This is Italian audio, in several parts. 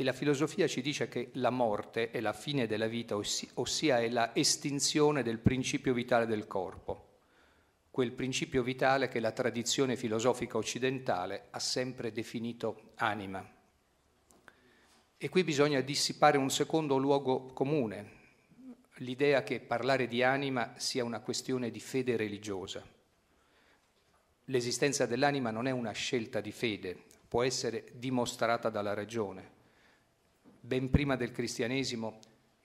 E la filosofia ci dice che la morte è la fine della vita, ossia è la estinzione del principio vitale del corpo, quel principio vitale che la tradizione filosofica occidentale ha sempre definito anima. E qui bisogna dissipare un secondo luogo comune, l'idea che parlare di anima sia una questione di fede religiosa. L'esistenza dell'anima non è una scelta di fede, può essere dimostrata dalla ragione ben prima del cristianesimo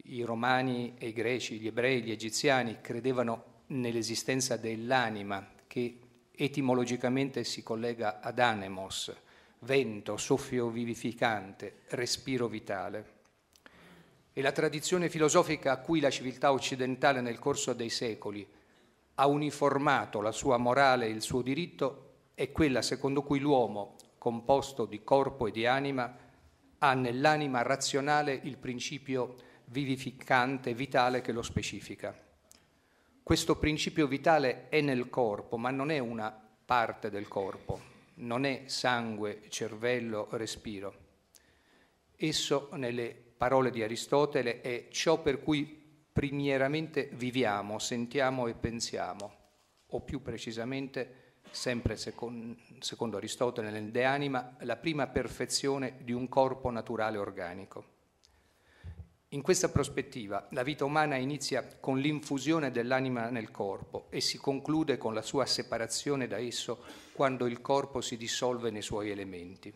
i romani e i greci, gli ebrei, gli egiziani credevano nell'esistenza dell'anima che etimologicamente si collega ad anemos, vento, soffio vivificante, respiro vitale. E la tradizione filosofica a cui la civiltà occidentale nel corso dei secoli ha uniformato la sua morale e il suo diritto è quella secondo cui l'uomo, composto di corpo e di anima, ha nell'anima razionale il principio vivificante, vitale che lo specifica. Questo principio vitale è nel corpo, ma non è una parte del corpo, non è sangue, cervello, respiro. Esso, nelle parole di Aristotele, è ciò per cui primieramente viviamo, sentiamo e pensiamo, o più precisamente sempre secondo, secondo Aristotele nel De Anima, la prima perfezione di un corpo naturale organico. In questa prospettiva la vita umana inizia con l'infusione dell'anima nel corpo e si conclude con la sua separazione da esso quando il corpo si dissolve nei suoi elementi.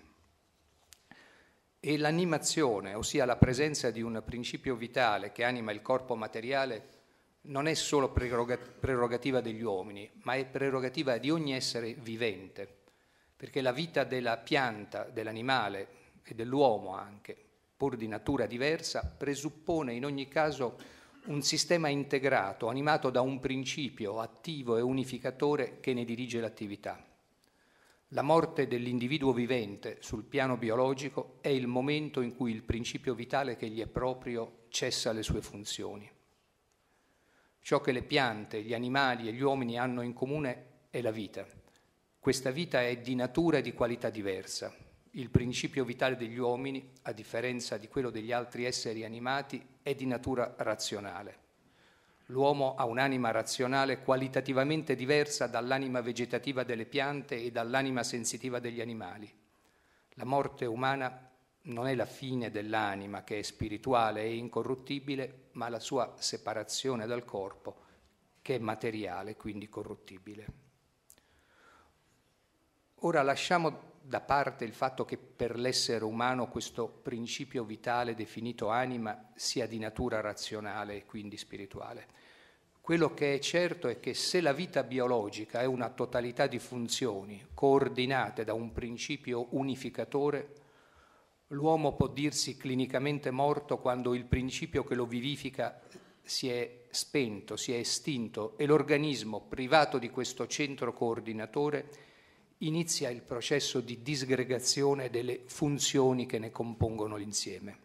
E l'animazione, ossia la presenza di un principio vitale che anima il corpo materiale, non è solo prerogativa degli uomini, ma è prerogativa di ogni essere vivente, perché la vita della pianta, dell'animale e dell'uomo anche, pur di natura diversa, presuppone in ogni caso un sistema integrato, animato da un principio attivo e unificatore che ne dirige l'attività. La morte dell'individuo vivente sul piano biologico è il momento in cui il principio vitale che gli è proprio cessa le sue funzioni. Ciò che le piante, gli animali e gli uomini hanno in comune è la vita. Questa vita è di natura e di qualità diversa. Il principio vitale degli uomini, a differenza di quello degli altri esseri animati, è di natura razionale. L'uomo ha un'anima razionale qualitativamente diversa dall'anima vegetativa delle piante e dall'anima sensitiva degli animali. La morte umana non è la fine dell'anima che è spirituale e incorruttibile, ma la sua separazione dal corpo che è materiale, quindi corruttibile. Ora lasciamo da parte il fatto che per l'essere umano questo principio vitale definito anima sia di natura razionale e quindi spirituale. Quello che è certo è che se la vita biologica è una totalità di funzioni coordinate da un principio unificatore, L'uomo può dirsi clinicamente morto quando il principio che lo vivifica si è spento, si è estinto e l'organismo, privato di questo centro coordinatore, inizia il processo di disgregazione delle funzioni che ne compongono l'insieme.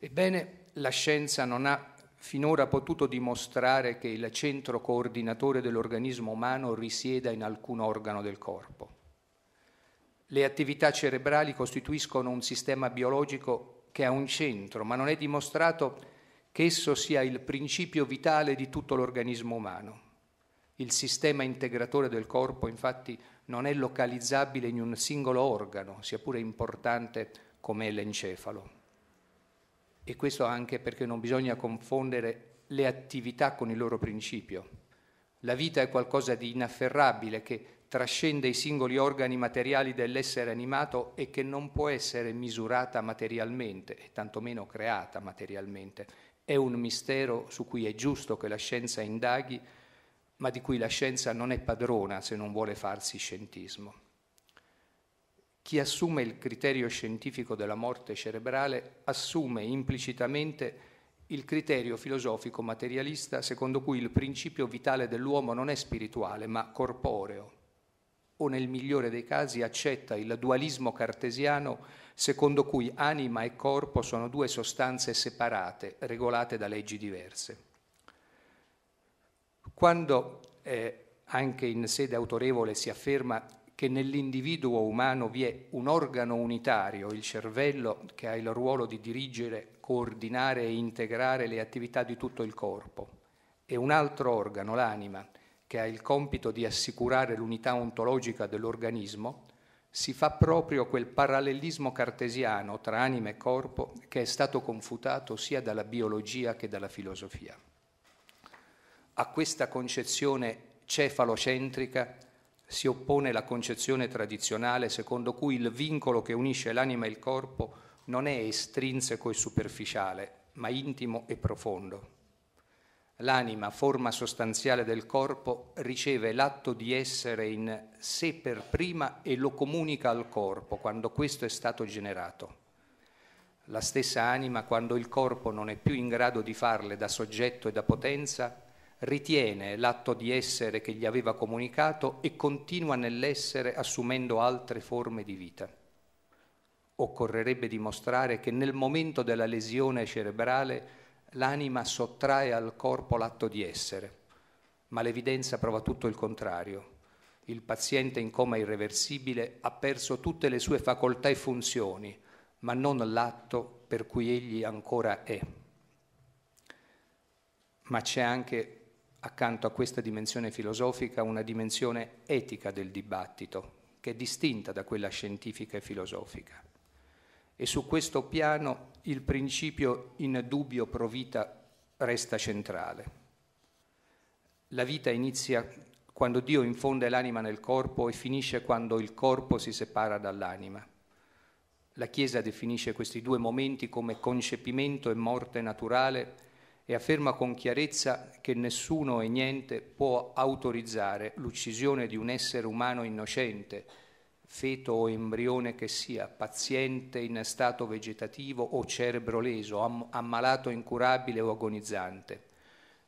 Ebbene, la scienza non ha finora potuto dimostrare che il centro coordinatore dell'organismo umano risieda in alcun organo del corpo. Le attività cerebrali costituiscono un sistema biologico che ha un centro, ma non è dimostrato che esso sia il principio vitale di tutto l'organismo umano. Il sistema integratore del corpo infatti non è localizzabile in un singolo organo, sia pure importante come l'encefalo. E questo anche perché non bisogna confondere le attività con il loro principio. La vita è qualcosa di inafferrabile che trascende i singoli organi materiali dell'essere animato e che non può essere misurata materialmente e tantomeno creata materialmente. È un mistero su cui è giusto che la scienza indaghi, ma di cui la scienza non è padrona se non vuole farsi scientismo. Chi assume il criterio scientifico della morte cerebrale assume implicitamente il criterio filosofico materialista secondo cui il principio vitale dell'uomo non è spirituale ma corporeo, o nel migliore dei casi accetta il dualismo cartesiano secondo cui anima e corpo sono due sostanze separate, regolate da leggi diverse. Quando eh, anche in sede autorevole si afferma che nell'individuo umano vi è un organo unitario, il cervello, che ha il ruolo di dirigere, coordinare e integrare le attività di tutto il corpo, e un altro organo, l'anima, che ha il compito di assicurare l'unità ontologica dell'organismo, si fa proprio quel parallelismo cartesiano tra anima e corpo che è stato confutato sia dalla biologia che dalla filosofia. A questa concezione cefalocentrica si oppone la concezione tradizionale secondo cui il vincolo che unisce l'anima e il corpo non è estrinseco e superficiale, ma intimo e profondo l'anima, forma sostanziale del corpo, riceve l'atto di essere in sé per prima e lo comunica al corpo quando questo è stato generato. La stessa anima, quando il corpo non è più in grado di farle da soggetto e da potenza, ritiene l'atto di essere che gli aveva comunicato e continua nell'essere assumendo altre forme di vita. Occorrerebbe dimostrare che nel momento della lesione cerebrale l'anima sottrae al corpo l'atto di essere, ma l'evidenza prova tutto il contrario. Il paziente in coma irreversibile ha perso tutte le sue facoltà e funzioni, ma non l'atto per cui egli ancora è. Ma c'è anche, accanto a questa dimensione filosofica, una dimensione etica del dibattito, che è distinta da quella scientifica e filosofica e su questo piano il principio in dubbio provita resta centrale. La vita inizia quando Dio infonde l'anima nel corpo e finisce quando il corpo si separa dall'anima. La Chiesa definisce questi due momenti come concepimento e morte naturale e afferma con chiarezza che nessuno e niente può autorizzare l'uccisione di un essere umano innocente, feto o embrione che sia, paziente in stato vegetativo o cerebro leso, am- ammalato incurabile o agonizzante.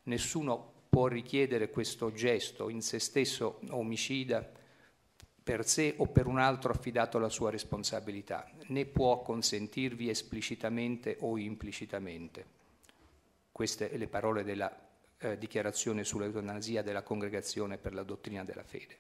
Nessuno può richiedere questo gesto in se stesso omicida per sé o per un altro affidato alla sua responsabilità, né può consentirvi esplicitamente o implicitamente. Queste le parole della eh, dichiarazione sull'eutanasia della Congregazione per la dottrina della fede.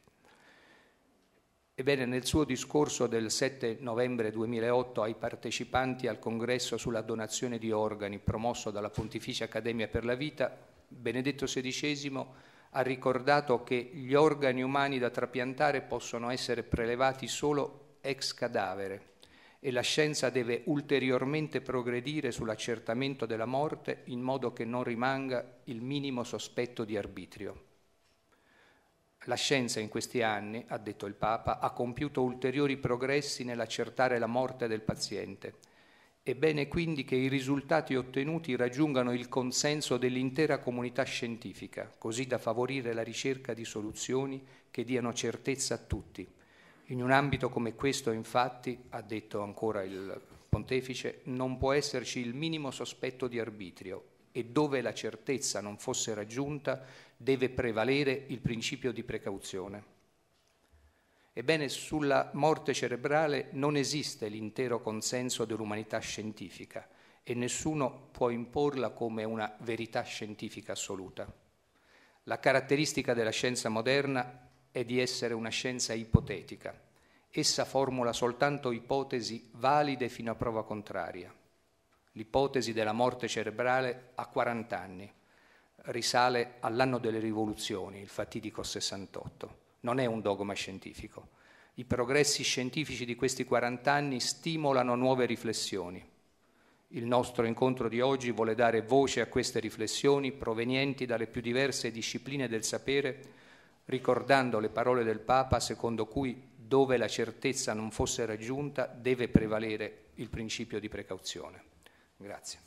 Ebbene, nel suo discorso del 7 novembre 2008 ai partecipanti al congresso sulla donazione di organi promosso dalla Pontificia Accademia per la Vita, Benedetto XVI ha ricordato che gli organi umani da trapiantare possono essere prelevati solo ex cadavere e la scienza deve ulteriormente progredire sull'accertamento della morte in modo che non rimanga il minimo sospetto di arbitrio. La scienza in questi anni, ha detto il Papa, ha compiuto ulteriori progressi nell'accertare la morte del paziente. È bene quindi che i risultati ottenuti raggiungano il consenso dell'intera comunità scientifica, così da favorire la ricerca di soluzioni che diano certezza a tutti. In un ambito come questo, infatti, ha detto ancora il pontefice, non può esserci il minimo sospetto di arbitrio e dove la certezza non fosse raggiunta deve prevalere il principio di precauzione. Ebbene, sulla morte cerebrale non esiste l'intero consenso dell'umanità scientifica e nessuno può imporla come una verità scientifica assoluta. La caratteristica della scienza moderna è di essere una scienza ipotetica. Essa formula soltanto ipotesi valide fino a prova contraria. L'ipotesi della morte cerebrale a 40 anni risale all'anno delle rivoluzioni, il fatidico 68, non è un dogma scientifico. I progressi scientifici di questi 40 anni stimolano nuove riflessioni. Il nostro incontro di oggi vuole dare voce a queste riflessioni provenienti dalle più diverse discipline del sapere, ricordando le parole del Papa secondo cui dove la certezza non fosse raggiunta deve prevalere il principio di precauzione. Grazie.